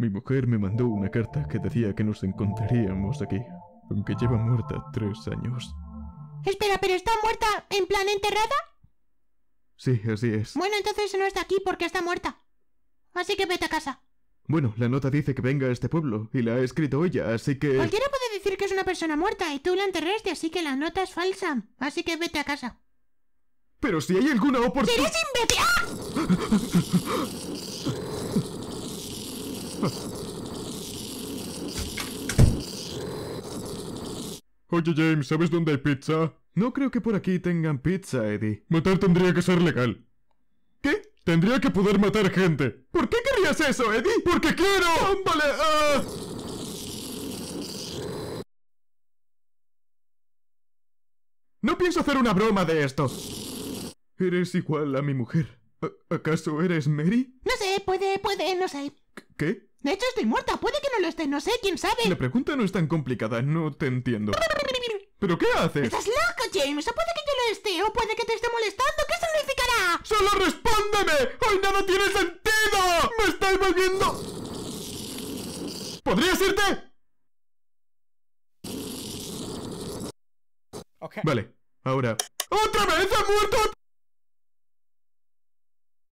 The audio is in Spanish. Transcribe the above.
Mi mujer me mandó una carta que decía que nos encontraríamos aquí, aunque lleva muerta tres años. Espera, pero está muerta en plan enterrada? Sí, así es. Bueno, entonces no está aquí porque está muerta. Así que vete a casa. Bueno, la nota dice que venga a este pueblo y la ha escrito ella, así que... Cualquiera puede decir que es una persona muerta y tú la enterraste, así que la nota es falsa. Así que vete a casa. Pero si hay alguna oportunidad... que imbécil! Oye James, ¿sabes dónde hay pizza? No creo que por aquí tengan pizza, Eddie. Matar tendría que ser legal. ¿Qué? Tendría que poder matar gente. ¿Por qué querías eso, Eddie? ¡Porque quiero! Ah! No pienso hacer una broma de esto. Eres igual a mi mujer. ¿Acaso eres Mary? No sé, puede, puede, no sé. ¿Qué? De hecho, estoy muerta. Puede que no lo esté, no sé, quién sabe. La pregunta no es tan complicada, no te entiendo. ¿Pero qué haces? ¡Estás loco, James! O puede que yo lo esté, o puede que te esté molestando. ¿Qué significará? ¡Solo respóndeme! ¡Hoy nada tiene sentido! ¡Me está volviendo! ¿Podrías irte? Vale, ahora... ¡Otra vez he muerto!